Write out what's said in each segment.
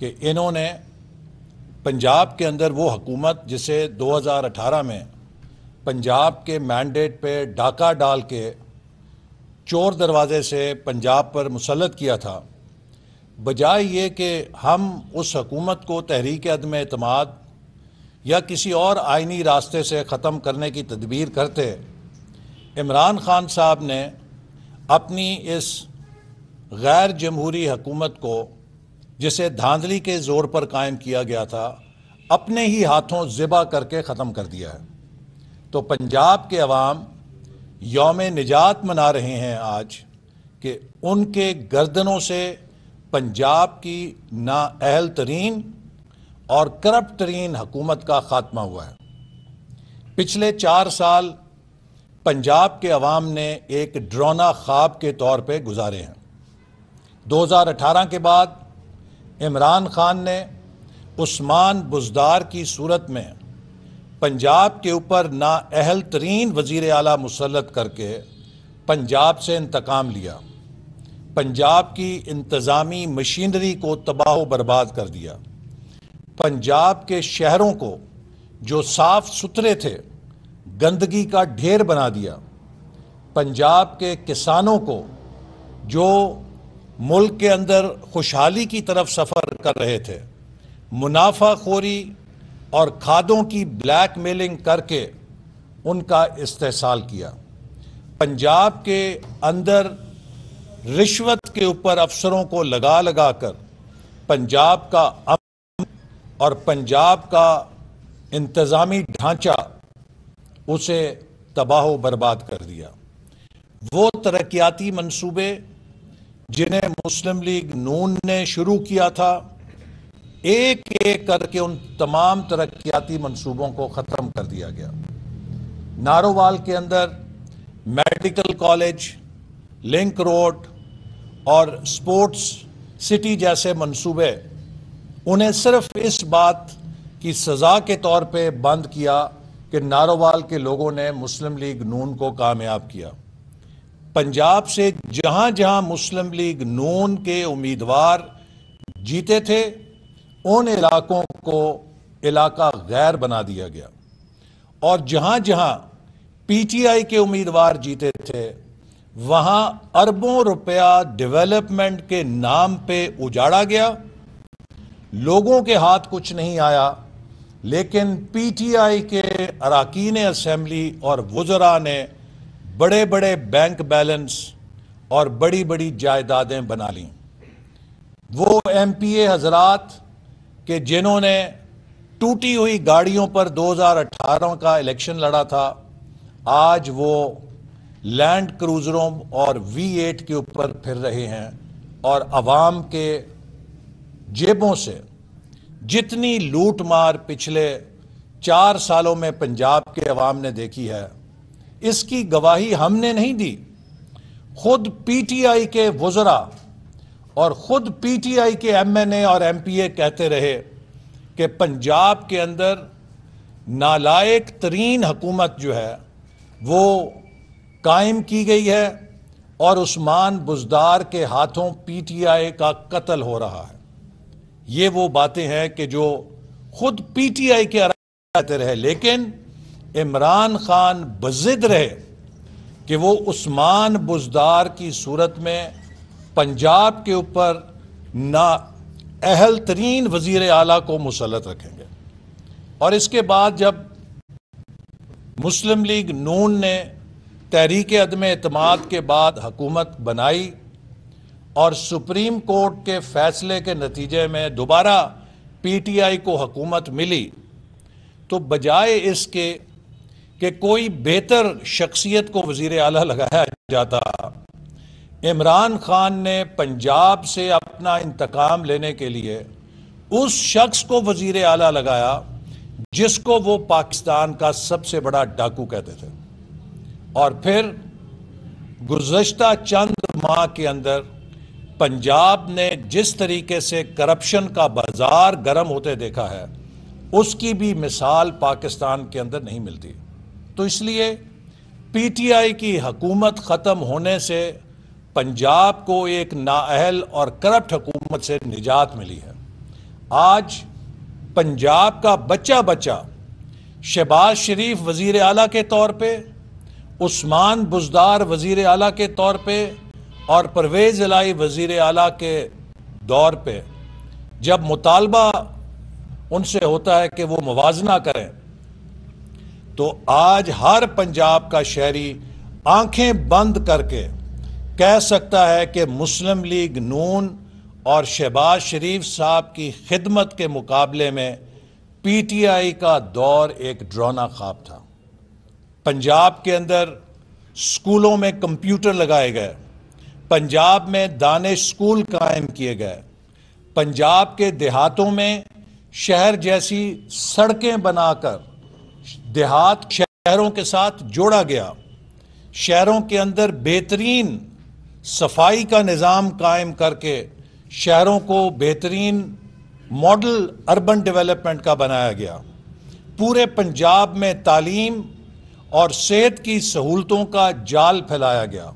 कि इन्होंने पंजाब के अंदर वो हकूमत जिसे 2018 में पंजाब के मैंडेट पे डाका डाल के चोर दरवाजे से पंजाब पर मुसलत किया था बजाय ये कि हम उस हकूमत को तहरीक अदम अतमाद या किसी और आइनी रास्ते से ख़त्म करने की तदबीर करते इमरान खान साहब ने अपनी इस गैर जमहूरी हकूमत को जिसे धांधली के जोर पर कायम किया गया था अपने ही हाथों ज़िबा करके ख़त्म कर दिया है तो पंजाब के अवाम योम निजात मना रहे हैं आज कि उनके गर्दनों से पंजाब की नाअहल तरीन और करप्ट तरीन हकूमत का ख़ात्मा हुआ है पिछले चार साल पंजाब के अवाम ने एक ड्रोना ख्वाब के तौर पर गुजारे हैं 2018 के बाद इमरान खान ने उस्मान बुजदार की सूरत में पंजाब के ऊपर अहल तरीन वज़ी अला मुसलत करके पंजाब से इंतकाम लिया पंजाब की इंतज़ामी मशीनरी को तबाह बर्बाद कर दिया पंजाब के शहरों को जो साफ सुथरे थे गंदगी का ढेर बना दिया पंजाब के किसानों को जो मुल्क के अंदर खुशहाली की तरफ सफ़र कर रहे थे मुनाफा खोरी और खादों की ब्लैक मेलिंग करके उनका इस्तेसाल किया पंजाब के अंदर रिश्वत के ऊपर अफसरों को लगा लगा कर पंजाब का अमन और पंजाब का इंतज़ामी ढांचा उसे तबाह बर्बाद कर दिया वो तरक्याती मंसूबे जिन्हें मुस्लिम लीग नून ने शुरू किया था एक एक करके उन तमाम तरक्याती मंसूबों को ख़त्म कर दिया गया नारोवाल के अंदर मेडिकल कॉलेज लिंक रोड और स्पोर्ट्स सिटी जैसे मंसूबे उन्हें सिर्फ इस बात की सज़ा के तौर पे बंद किया कि नारोवाल के लोगों ने मुस्लिम लीग नून को कामयाब किया पंजाब से जहां जहां मुस्लिम लीग नून के उम्मीदवार जीते थे उन इलाकों को इलाका गैर बना दिया गया और जहां जहां पीटीआई के उम्मीदवार जीते थे वहां अरबों रुपया डेवलपमेंट के नाम पे उजाड़ा गया लोगों के हाथ कुछ नहीं आया लेकिन पीटीआई के अरकान असम्बली और वजरा ने बड़े बड़े बैंक बैलेंस और बड़ी बड़ी जायदादें बना ली वो एम पी ए हजरात के जिन्होंने टूटी हुई गाड़ियों पर 2018 का इलेक्शन लड़ा था आज वो लैंड क्रूज़रों और वी एट के ऊपर फिर रहे हैं और आवाम के जेबों से जितनी लूट मार पिछले चार सालों में पंजाब के अवाम ने देखी है इसकी गवाही हमने नहीं दी खुद पीटीआई के वजरा और खुद पीटीआई के एमएनए और एमपीए कहते रहे कि पंजाब के अंदर नालायक तरीन हकूमत जो है वो कायम की गई है और उस्मान बुजदार के हाथों पीटीआई का कत्ल हो रहा है ये वो बातें हैं कि जो खुद पीटीआई के कहते रहे लेकिन इमरान खान बजिद रहे कि वो उस्मान बुजदार की सूरत में पंजाब के ऊपर ना अहल तरीन वजीर अला को मुसलत रखेंगे और इसके बाद जब मुस्लिम लीग नून ने तहरीक अदम अतमाद के बाद हकूमत बनाई और सुप्रीम कोर्ट के फैसले के नतीजे में दोबारा पी टी आई को हकूमत मिली तो बजाय इसके कि कोई बेहतर शख्सियत को वजीर अला लगाया जाता इमरान खान ने पंजाब से अपना इंतकाम लेने के लिए उस शख्स को वजीर अला लगाया जिसको वो पाकिस्तान का सबसे बड़ा डाकू कहते थे और फिर गुजशत चंद माह के अंदर पंजाब ने जिस तरीके से करप्शन का बाजार गर्म होते देखा है उसकी भी मिसाल पाकिस्तान के अंदर नहीं मिलती तो इसलिए पीटीआई की हकूमत ख़त्म होने से पंजाब को एक नाअहल और करप्ट हकूमत से निजात मिली है आज पंजाब का बच्चा बच्चा शहबाज शरीफ वज़ी अला के तौर पर उस्मान बुजदार वज़ी अला के तौर पर और परवेज़ अलाई वज़ी अला के दौर पर जब मुतालबा उनसे होता है कि वो मुवाजना करें तो आज हर पंजाब का शहरी आंखें बंद करके कह सकता है कि मुस्लिम लीग नून और शहबाज शरीफ साहब की खिदमत के मुकाबले में पीटीआई का दौर एक ड्रोना ख्वाब था पंजाब के अंदर स्कूलों में कंप्यूटर लगाए गए पंजाब में दानिश स्कूल कायम किए गए पंजाब के देहातों में शहर जैसी सड़कें बनाकर देहात शहरों के साथ जोड़ा गया शहरों के अंदर बेहतरीन सफाई का निज़ाम कायम करके शहरों को बेहतरीन मॉडल अर्बन डेवलपमेंट का बनाया गया पूरे पंजाब में तालीम और सेहत की सहूलतों का जाल फैलाया गया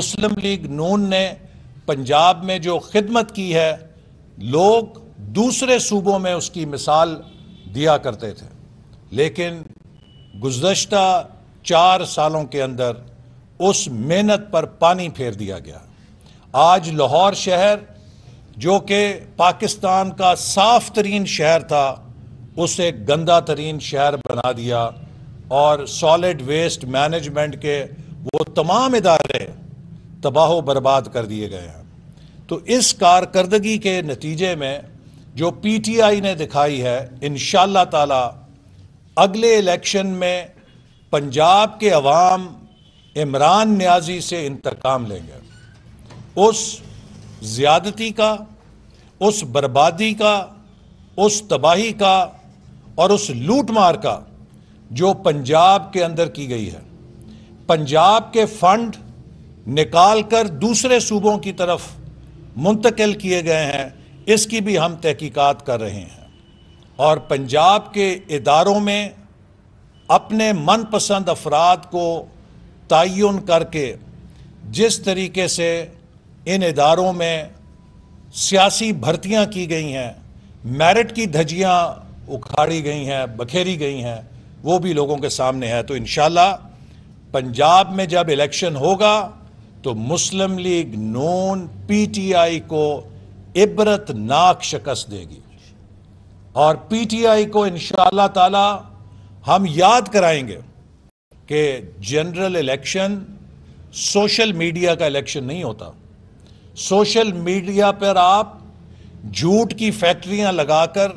मुस्लिम लीग नून ने पंजाब में जो खिदमत की है लोग दूसरे सूबों में उसकी मिसाल दिया करते थे लेकिन गुज्त चार सालों के अंदर उस मेहनत पर पानी फेर दिया गया आज लाहौर शहर जो कि पाकिस्तान का साफ तरीन शहर था उसे गंदा तरीन शहर बना दिया और सॉलिड वेस्ट मैनेजमेंट के वो तमाम इदारे तबाह बर्बाद कर दिए गए हैं तो इस कारकर्दगी के नतीजे में जो पी टी आई ने दिखाई है इन ताला अगले इलेक्शन में पंजाब के अवाम इमरान न्याजी से इंतकाम लेंगे उस ज़्यादती का उस बर्बादी का उस तबाही का और उस लूटमार का जो पंजाब के अंदर की गई है पंजाब के फंड निकाल कर दूसरे सूबों की तरफ मुंतकिल किए गए हैं इसकी भी हम तहकीकात कर रहे हैं और पंजाब के इदारों में अपने मनपसंद अफराद को तयन करके जिस तरीके से इन इदारों में सियासी भर्तियां की गई हैं मेरिट की धजियाँ उखाड़ी गई हैं बखेरी गई हैं वो भी लोगों के सामने है तो इन पंजाब में जब इलेक्शन होगा तो मुस्लिम लीग नून पीटीआई को इबरतनाक शिकस्त देगी और पीटीआई को इन ताला हम याद कराएंगे कि जनरल इलेक्शन सोशल मीडिया का इलेक्शन नहीं होता सोशल मीडिया पर आप झूठ की फैक्ट्रियां लगाकर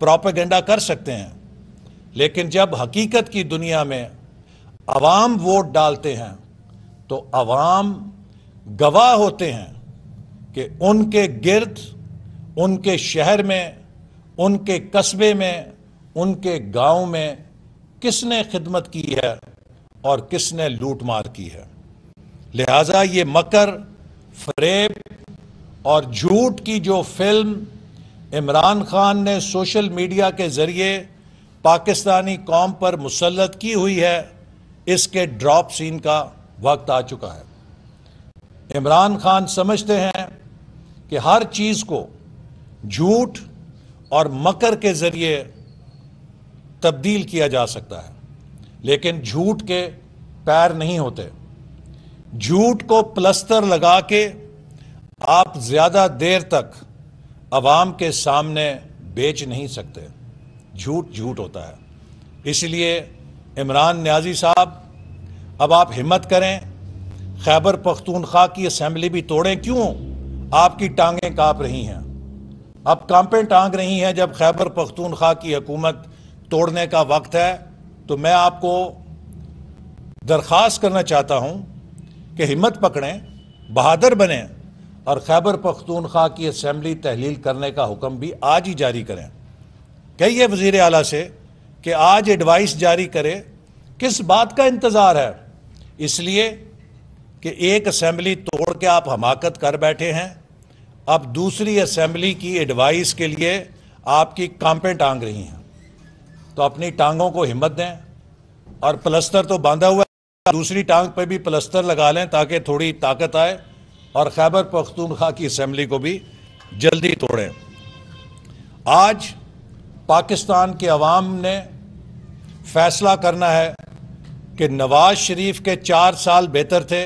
प्रोपेगेंडा कर सकते हैं लेकिन जब हकीकत की दुनिया में आवाम वोट डालते हैं तो आवाम गवाह होते हैं कि उनके गिर्द उनके शहर में उनके कस्बे में उनके गांव में किसने खिदमत की है और किसने लूट मार की है लिहाजा ये मकर फरेब और झूठ की जो फिल्म इमरान खान ने सोशल मीडिया के ज़रिए पाकिस्तानी कौम पर मुसलत की हुई है इसके ड्रॉप सीन का वक्त आ चुका है इमरान खान समझते हैं कि हर चीज़ को झूठ और मकर के ज़रिए तब्दील किया जा सकता है लेकिन झूठ के पैर नहीं होते झूठ को प्लस्तर लगा के आप ज़्यादा देर तक आवाम के सामने बेच नहीं सकते झूठ झूठ होता है इसलिए इमरान न्याजी साहब अब आप हिम्मत करें खैबर पख्तूनख्वा की असम्बली भी तोड़ें क्यों आपकी टांगें काँप रही हैं अब कांपें टांग रही हैं जब खैबर पख्तूनख्वा की हकूमत तोड़ने का वक्त है तो मैं आपको दरख्वास्त करना चाहता हूं कि हिम्मत पकड़ें बहादुर बने और खैबर पख्तूनख्वा की असम्बली तहलील करने का हुक्म भी आज ही जारी करें कहिए वज़ी अला से कि आज एडवाइस जारी करे किस बात का इंतज़ार है इसलिए कि एक असम्बली तोड़ के आप हमाकत कर बैठे हैं अब दूसरी असेंबली की एडवाइस के लिए आपकी कांपें टांग रही हैं तो अपनी टांगों को हिम्मत दें और प्लस्तर तो बांधा हुआ है दूसरी टांग पर भी प्लस्तर लगा लें ताकि थोड़ी ताकत आए और खैबर पख्तूनखा की असम्बली को भी जल्दी तोड़ें आज पाकिस्तान के अवाम ने फैसला करना है कि नवाज शरीफ के चार साल बेहतर थे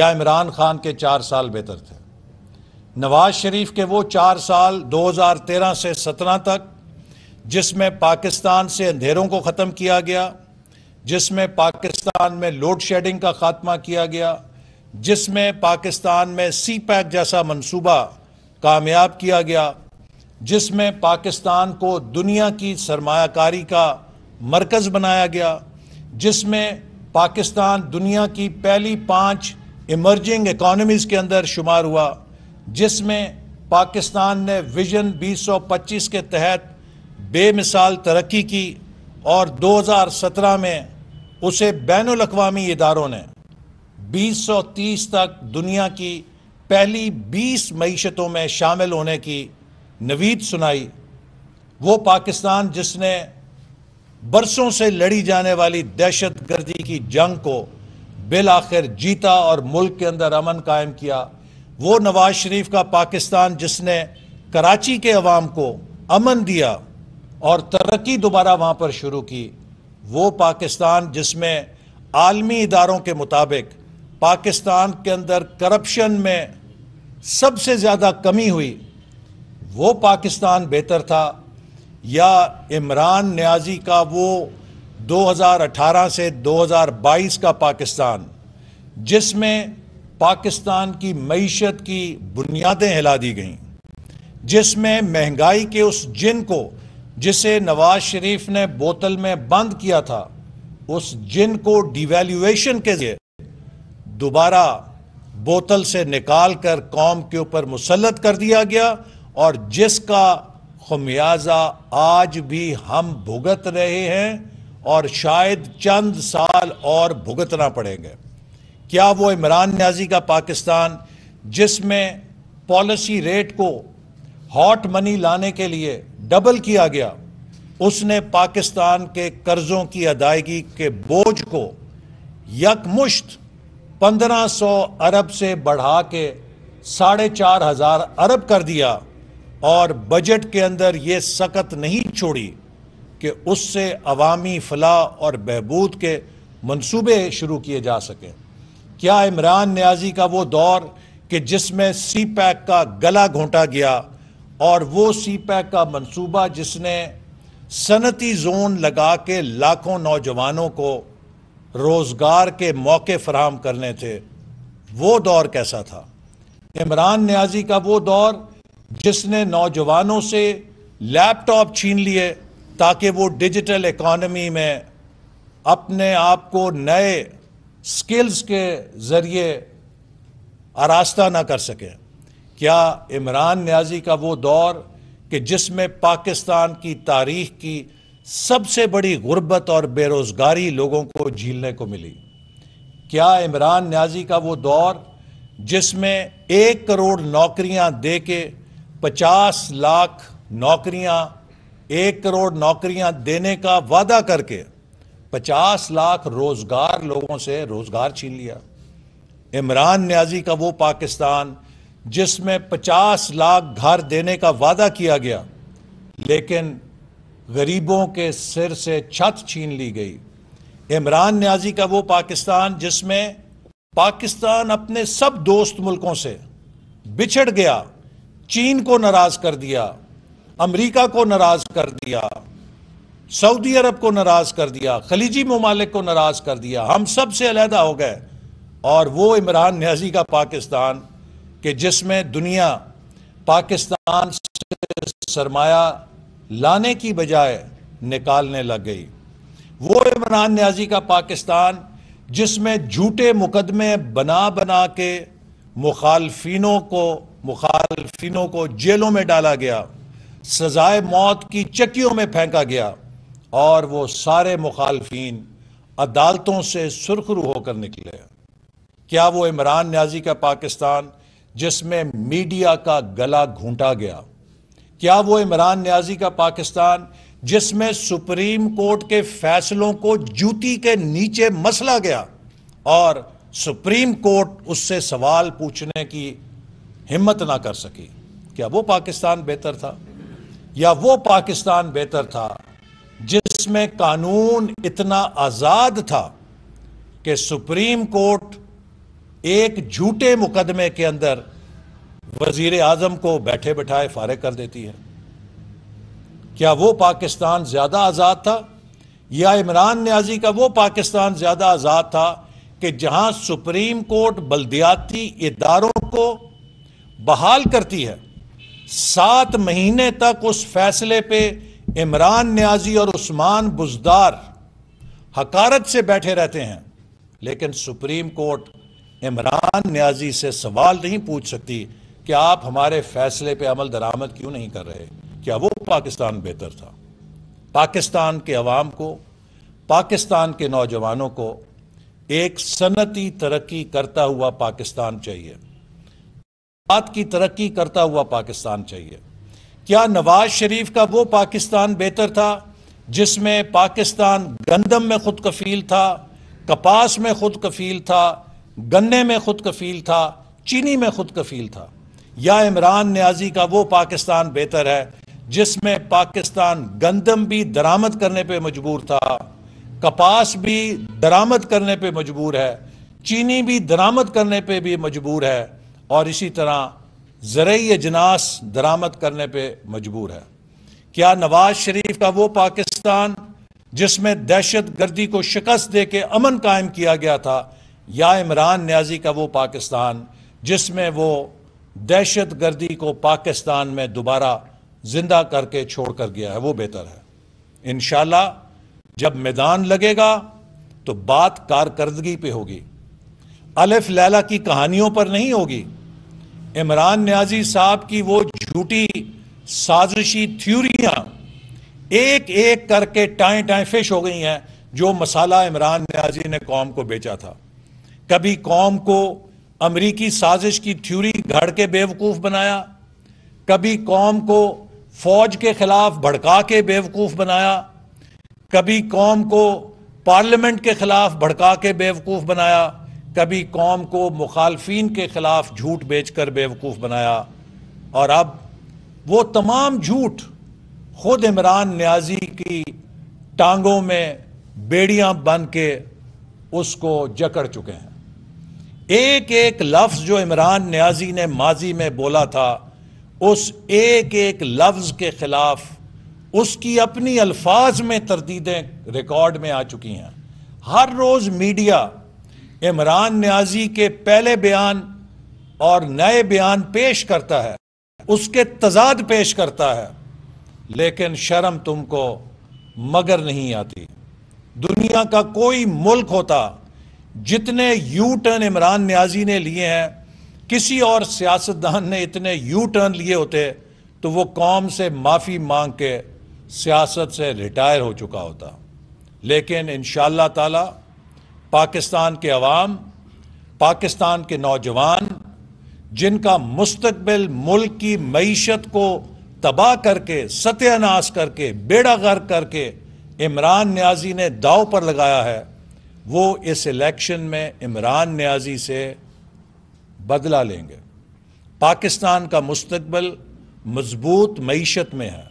या इमरान खान के चार साल बेहतर थे नवाज शरीफ के वो चार साल 2013 से 17 तक जिसमें पाकिस्तान से अंधेरों को ख़त्म किया गया जिसमें पाकिस्तान में लोड शेडिंग का खात्मा किया गया जिसमें पाकिस्तान में सी पैक जैसा मंसूबा कामयाब किया गया जिसमें पाकिस्तान को दुनिया की सरमाकारी का मरकज़ बनाया गया जिसमें पाकिस्तान दुनिया की पहली पाँच इमर्जिंग इकॉनमीज़ के अंदर शुमार हुआ जिसमें पाकिस्तान ने विजन 2025 के तहत बेमिसाल तरक्की की और 2017 में उसे बैन अवी इदारों ने 2030 तक दुनिया की पहली 20 मीशतों में शामिल होने की नवीद सुनाई वो पाकिस्तान जिसने बरसों से लड़ी जाने वाली दहशत गर्दी की जंग को बिल आखिर जीता और मुल्क के अंदर अमन कायम किया वो नवाज शरीफ का पाकिस्तान जिसने कराची के अवाम को अमन दिया और तरक्की दोबारा वहाँ पर शुरू की वो पाकिस्तान जिसमें आलमी इदारों के मुताबिक पाकिस्तान के अंदर करप्शन में सबसे ज़्यादा कमी हुई वो पाकिस्तान बेहतर था या इमरान न्याजी का वो 2018 से 2022 का पाकिस्तान जिसमें पाकिस्तान की मीशत की बुनियादें हिला दी गईं जिसमें महंगाई के उस जिन को जिसे नवाज शरीफ ने बोतल में बंद किया था उस जिन को डिवेल्यूएशन के लिए दोबारा बोतल से निकाल कर कौम के ऊपर मुसलत कर दिया गया और जिसका खमियाजा आज भी हम भुगत रहे हैं और शायद चंद साल और भुगतना पड़ेंगे क्या वो इमरान न्याजी का पाकिस्तान जिसमें पॉलिसी रेट को हॉट मनी लाने के लिए डबल किया गया उसने पाकिस्तान के कर्जों की अदायगी के बोझ को यकमुश्त पंद्रह सौ अरब से बढ़ा के साढ़े चार हजार अरब कर दिया और बजट के अंदर ये सकत नहीं छोड़ी कि उससे अवामी फलाह और बहबूद के मंसूबे शुरू किए जा सकें क्या इमरान न्याजी का वो दौर कि जिसमें सी पैक का गला घोंटा गया और वो सी पैक का मंसूबा जिसने सनती जोन लगा के लाखों नौजवानों को रोज़गार के मौके फराहम करने थे वो दौर कैसा था इमरान न्याजी का वो दौर जिसने नौजवानों से लैपटॉप छीन लिए ताकि वो डिजिटल इकॉनमी में अपने आप को नए स्किल्स के ज़रिए आरास्ता ना कर सकें क्या इमरान न्याजी का वो दौर कि जिसमें पाकिस्तान की तारीख की सबसे बड़ी गुर्बत और बेरोज़गारी लोगों को झीलने को मिली क्या इमरान न्याजी का वो दौर जिसमें एक करोड़ नौकरियां दे के पचास लाख नौकरियां एक करोड़ नौकरियां देने का वादा करके पचास लाख रोजगार लोगों से रोजगार छीन लिया इमरान न्याजी का वो पाकिस्तान जिसमें पचास लाख घर देने का वादा किया गया लेकिन गरीबों के सिर से छत छीन ली गई इमरान न्याजी का वो पाकिस्तान जिसमें पाकिस्तान अपने सब दोस्त मुल्कों से बिछड़ गया चीन को नाराज कर दिया अमेरिका को नाराज कर दिया सऊदी अरब को नाराज कर दिया खलीजी ममालिक को नाराज कर दिया हम सब से अलहदा हो गए और वो इमरान न्याजी का पाकिस्तान के जिसमें दुनिया पाकिस्तान से सरमाया लाने की बजाय निकालने लग गई वो इमरान न्याजी का पाकिस्तान जिसमें झूठे मुकदमे बना बना के मुखालफिनों को मुखालफिनों को जेलों में डाला गया सजाए मौत की चक्कियों में फेंका गया और वो सारे मुखालफी अदालतों से सुरखरू होकर निकले क्या वो इमरान न्याजी का पाकिस्तान जिसमें मीडिया का गला घूंटा गया क्या वो इमरान न्याजी का पाकिस्तान जिसमें सुप्रीम कोर्ट के फैसलों को जूती के नीचे मसला गया और सुप्रीम कोर्ट उससे सवाल पूछने की हिम्मत ना कर सकी क्या वो पाकिस्तान बेहतर था या वो पाकिस्तान बेहतर था जिसमें कानून इतना आज़ाद था कि सुप्रीम कोर्ट एक झूठे मुकदमे के अंदर वजीर आजम को बैठे बैठाए फारे कर देती है क्या वो पाकिस्तान ज़्यादा आज़ाद था या इमरान न्याजी का वो पाकिस्तान ज़्यादा आज़ाद था कि जहां सुप्रीम कोर्ट बल्दियाती इदारों को बहाल करती है सात महीने तक उस फैसले पर इमरान न्याजी और उस्मान बुजदार हकारत से बैठे रहते हैं लेकिन सुप्रीम कोर्ट इमरान न्याजी से सवाल नहीं पूछ सकती कि आप हमारे फैसले पे अमल दरामद क्यों नहीं कर रहे क्या वो पाकिस्तान बेहतर था पाकिस्तान के अवाम को पाकिस्तान के नौजवानों को एक सनती तरक्की करता हुआ पाकिस्तान चाहिए बात की तरक्की करता हुआ पाकिस्तान चाहिए क्या नवाज शरीफ का वो पाकिस्तान बेहतर था जिसमें पाकिस्तान गंदम में खुद कफील था कपास में खुद कफील था गन्ने में खुद कफील था चीनी में खुद कफील था या इमरान न्याजी का वो पाकिस्तान बेहतर है जिसमें पाकिस्तान गंदम भी दरामद करने पे मजबूर था कपास भी दरामद करने पे मजबूर है चीनी भी दरामद करने पे भी मजबूर है और इसी तरह ज़रिए अजनास दरामद करने पर मजबूर है क्या नवाज शरीफ का वो पाकिस्तान जिसमें दहशत गर्दी को शिकस्त दे के अमन कायम किया गया था या इमरान न्याजी का वो पाकिस्तान जिसमें वो दहशत गर्दी को पाकिस्तान में दोबारा जिंदा करके छोड़ कर गया है वो बेहतर है इन जब मैदान लगेगा तो बात कारकर्दगी पे होगी अलिफ लैला की कहानियों पर नहीं होगी इमरान न्याजी साहब की वो झूठी साजिशी थ्यूरियाँ एक एक करके टाएँ टाएँ फिश हो गई हैं जो मसाला इमरान न्याजी ने कौम को बेचा था कभी कौम को अमरीकी साजिश की थ्यूरी घड़ के बेवकूफ़ बनाया कभी कौम को फौज के खिलाफ भड़का के बेवकूफ़ बनाया कभी कौम को पार्लियामेंट के खिलाफ भड़का के बेवकूफ़ बनाया कभी कौम को मुखालफी के ख़िलाफ़ झूठ बेच कर बेवकूफ़ बनाया और अब वो तमाम झूठ ख़ुद इमरान न्याजी की टांगों में बेड़ियाँ बन के उसको जकड़ चुके हैं एक एक लफ्ज़ जो इमरान न्याजी ने माजी में बोला था उस एक एक लफ्ज़ के ख़िलाफ़ उसकी अपनी अल्फाज में तरदीदें रिकॉर्ड में आ चुकी हैं हर रोज़ मीडिया इमरान न्याजी के पहले बयान और नए बयान पेश करता है उसके तजाद पेश करता है लेकिन शर्म तुमको मगर नहीं आती दुनिया का कोई मुल्क होता जितने यू टर्न इमरान न्याजी ने लिए हैं किसी और सियासतदान ने इतने यू टर्न लिए होते तो वो कौम से माफ़ी मांग के सियासत से रिटायर हो चुका होता लेकिन इन ताला पाकिस्तान के अवाम पाकिस्तान के नौजवान जिनका मुस्तबिल मुल्क की मीशत को तबाह करके सत्यानाश करके बेड़ा गर्क करके इमरान न्याजी ने दाव पर लगाया है वो इस इलेक्शन में इमरान न्याजी से बदला लेंगे पाकिस्तान का मुस्तबिल मजबूत मीशत में है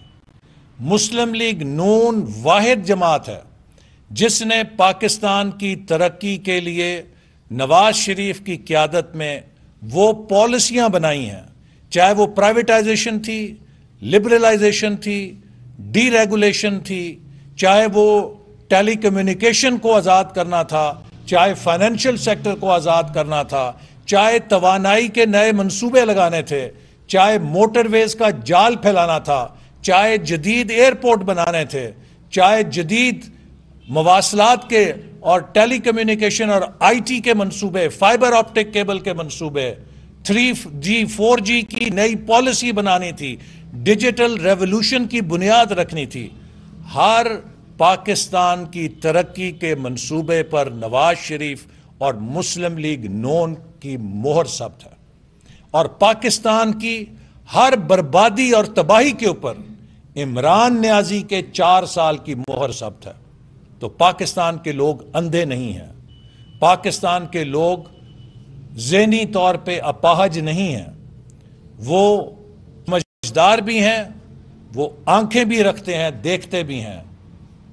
मुस्लिम लीग नून वाहिद जमात है जिसने पाकिस्तान की तरक्की के लिए नवाज शरीफ की क्यादत में वो पॉलिसियां बनाई हैं चाहे वो प्राइवेटाइजेशन थी लिबरलाइजेशन थी डीरेगुलेशन थी चाहे वो कम्यूनिकेशन को आज़ाद करना था चाहे फाइनेंशियल सेक्टर को आज़ाद करना था चाहे तोानाई के नए मंसूबे लगाने थे चाहे मोटरवेज का जाल फैलाना था चाहे जदीद एयरपोर्ट बनाने थे चाहे जदीद मवासलात के और टेली कम्युनिकेशन और आईटी के मंसूबे फाइबर ऑप्टिक केबल के मंसूबे थ्री जी फोर जी की नई पॉलिसी बनानी थी डिजिटल रेवोल्यूशन की बुनियाद रखनी थी हर पाकिस्तान की तरक्की के मंसूबे पर नवाज शरीफ और मुस्लिम लीग नोन की मोहर सब था और पाकिस्तान की हर बर्बादी और तबाही के ऊपर इमरान न्याजी के चार साल की मोहर सब था तो पाकिस्तान के लोग अंधे नहीं हैं पाकिस्तान के लोग जहनी तौर पे अपाहज नहीं हैं वो समझदार भी हैं वो आंखें भी रखते हैं देखते भी हैं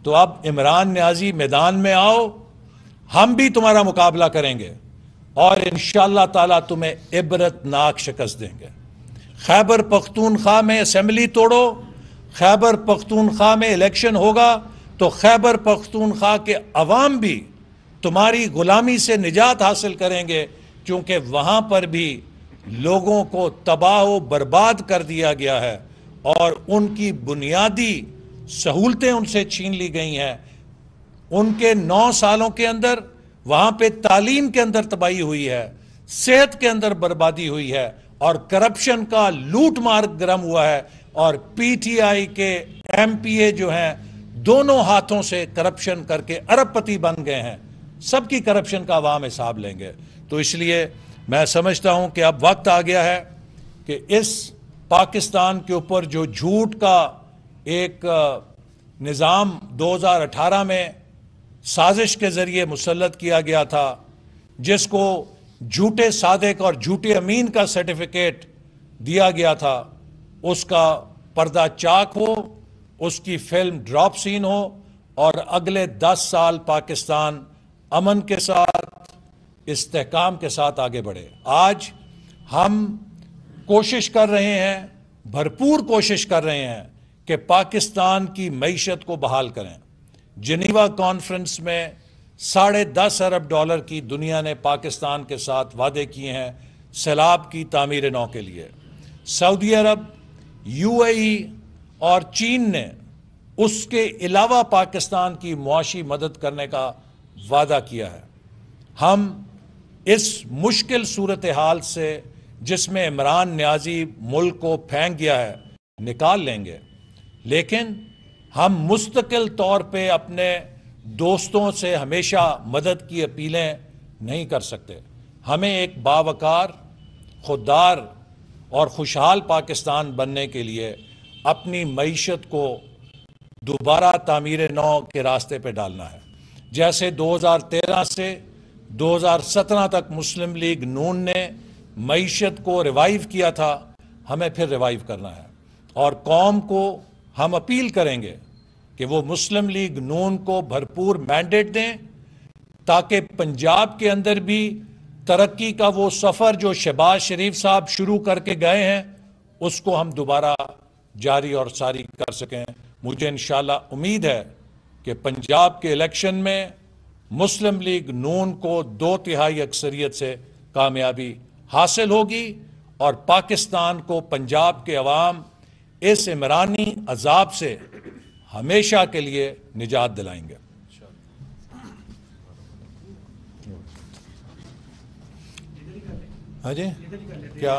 तो अब इमरान न्याजी मैदान में आओ हम भी तुम्हारा मुकाबला करेंगे और इन ताला तुम्हें इबरतनाक शिकस्त देंगे खैबर पख्तूनख्वा में असम्बली तोड़ो खैबर पख्तूनख्वा में इलेक्शन होगा तो खैबर पख्तूनख्वा के अवाम भी तुम्हारी ग़ुलामी से निजात हासिल करेंगे क्योंकि वहाँ पर भी लोगों को तबाह बर्बाद कर दिया गया है और उनकी बुनियादी सहूलतें उनसे छीन ली गई हैं उनके नौ सालों के अंदर वहाँ पे तालीम के अंदर तबाही हुई है सेहत के अंदर बर्बादी हुई है और करप्शन का लूट मार गर्म हुआ है और पीटीआई के एमपीए जो हैं दोनों हाथों से करप्शन करके अरबपति बन गए हैं सबकी करप्शन का अवाम हिसाब लेंगे तो इसलिए मैं समझता हूं कि अब वक्त आ गया है कि इस पाकिस्तान के ऊपर जो झूठ का एक निज़ाम 2018 में साजिश के ज़रिए मुसलत किया गया था जिसको झूठे सादक और झूठे अमीन का सर्टिफिकेट दिया गया था उसका पर्दा चाक हो उसकी फिल्म ड्रॉप सीन हो और अगले दस साल पाकिस्तान अमन के साथ इस्तेकाम के साथ आगे बढ़े आज हम कोशिश कर रहे हैं भरपूर कोशिश कर रहे हैं कि पाकिस्तान की मीशत को बहाल करें जिनीवा कॉन्फ्रेंस में साढ़े दस अरब डॉलर की दुनिया ने पाकिस्तान के साथ वादे किए हैं सैलाब की तामीर नौ के लिए सऊदी अरब यूएई और चीन ने उसके अलावा पाकिस्तान की मुआशी मदद करने का वादा किया है हम इस मुश्किल सूरत हाल से जिसमें इमरान न्याजी मुल्क को फेंक गया है निकाल लेंगे लेकिन हम मुस्तकिल तौर पे अपने दोस्तों से हमेशा मदद की अपीलें नहीं कर सकते हमें एक बावकार खुददार और खुशहाल पाकिस्तान बनने के लिए अपनी मीशत को दोबारा तमीर नौ के रास्ते पर डालना है जैसे 2013 से 2017 तक मुस्लिम लीग नून ने मीशत को रिवाइव किया था हमें फिर रिवाइव करना है और कौम को हम अपील करेंगे कि वो मुस्लिम लीग नून को भरपूर मैंडेट दें ताकि पंजाब के अंदर भी तरक्की का वो सफ़र जो शहबाज शरीफ साहब शुरू करके गए हैं उसको हम दोबारा जारी और सारी कर सकें मुझे इन उम्मीद है कि पंजाब के इलेक्शन में मुस्लिम लीग नून को दो तिहाई अक्सरियत से कामयाबी हासिल होगी और पाकिस्तान को पंजाब के अवाम इस इमरानी अजाब से हमेशा के लिए निजात दिलाएंगे हाँ जी क्या